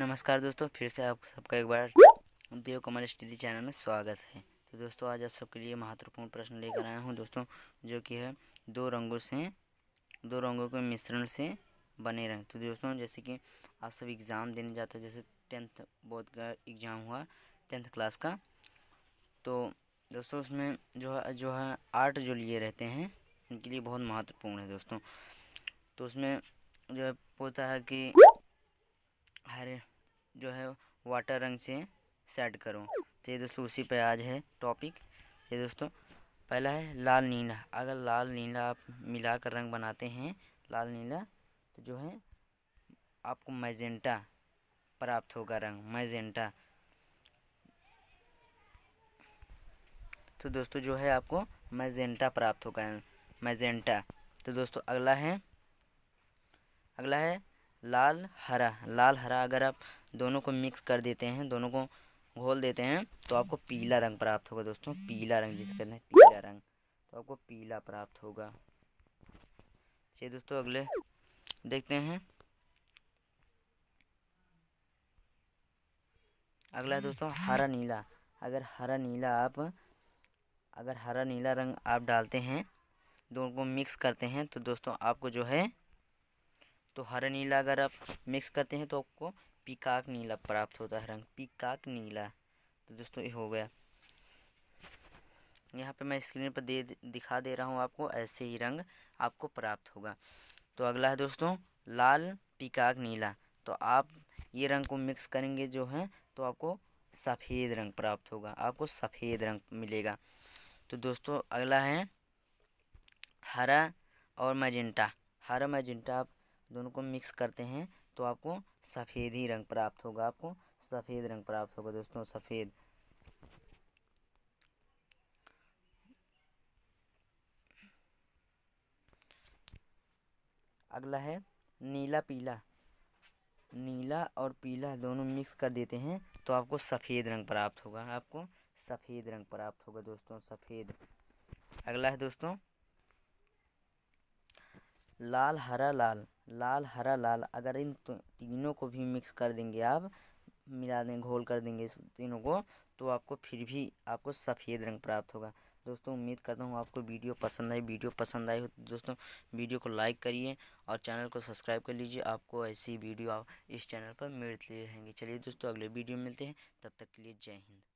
नमस्कार दोस्तों फिर से आप सबका एक बार देव कमल स्टडी चैनल में स्वागत है तो दोस्तों आज आप सबके लिए महत्वपूर्ण प्रश्न लेकर आया हूँ दोस्तों जो कि है दो रंगों से दो रंगों के मिश्रण से बने रंग तो दोस्तों जैसे कि आप सब एग्ज़ाम देने जाते हो जैसे टेंथ बोर्ड का एग्ज़ाम हुआ टेंथ क्लास का तो दोस्तों उसमें जो है जो है आर्ट जो लिए रहते हैं उनके लिए बहुत महत्वपूर्ण है दोस्तों तो उसमें जो है होता है कि हर जो है वाटर रंग से सेट करूँ तो ये दोस्तों उसी पर आज है टॉपिक तो ये दोस्तों पहला है लाल नीला अगर लाल नीला आप मिला कर रंग बनाते हैं लाल नीला तो जो है आपको मैजेंटा प्राप्त होगा रंग मैजेंटा तो दोस्तों जो है आपको मैजेंटा प्राप्त होगा मैजेंटा तो दोस्तों अगला है अगला है लाल हरा लाल हरा अगर आप दोनों को मिक्स कर देते हैं दोनों को घोल देते हैं तो आपको पीला रंग प्राप्त होगा दोस्तों पीला रंग जिसे कहते हैं पीला रंग तो आपको पीला प्राप्त होगा चलिए दोस्तों अगले देखते हैं अगला दोस्तों हरा नीला अगर हरा नीला आप अगर हरा नीला रंग आप डालते हैं दोनों को मिक्स करते हैं तो दोस्तों आपको जो है तो हरा नीला अगर आप मिक्स करते हैं तो आपको पिकाक नीला प्राप्त होता है रंग पिकाक नीला तो दोस्तों ये हो गया यहाँ पे मैं स्क्रीन पर दे दिखा दे रहा हूँ आपको ऐसे ही रंग आपको प्राप्त होगा तो अगला है दोस्तों लाल पिकाक नीला तो आप ये रंग को मिक्स करेंगे जो है तो आपको सफ़ेद रंग प्राप्त होगा आपको सफ़ेद रंग मिलेगा तो दोस्तों अगला है हरा और मैजेंटा हरा मैजेंटा आप दोनों को मिक्स करते हैं तो आपको सफ़ेद ही रंग प्राप्त होगा आपको सफ़ेद रंग प्राप्त होगा दोस्तों सफ़ेद अगला है नीला पीला नीला और पीला दोनों मिक्स कर देते हैं तो आपको सफ़ेद रंग प्राप्त होगा आपको सफ़ेद रंग प्राप्त होगा दोस्तों सफ़ेद अगला है दोस्तों लाल हरा लाल लाल हरा लाल अगर इन तीनों को भी मिक्स कर देंगे आप मिला दें घोल कर देंगे इस तीनों को तो आपको फिर भी आपको सफ़ेद रंग प्राप्त होगा दोस्तों उम्मीद करता हूँ आपको वीडियो पसंद आई वीडियो पसंद आई हो तो दोस्तों वीडियो को लाइक करिए और चैनल को सब्सक्राइब कर लीजिए आपको ऐसी वीडियो आप इस चैनल पर मिलती रहेंगी चलिए दोस्तों अगले वीडियो मिलते हैं तब तक के लिए जय हिंद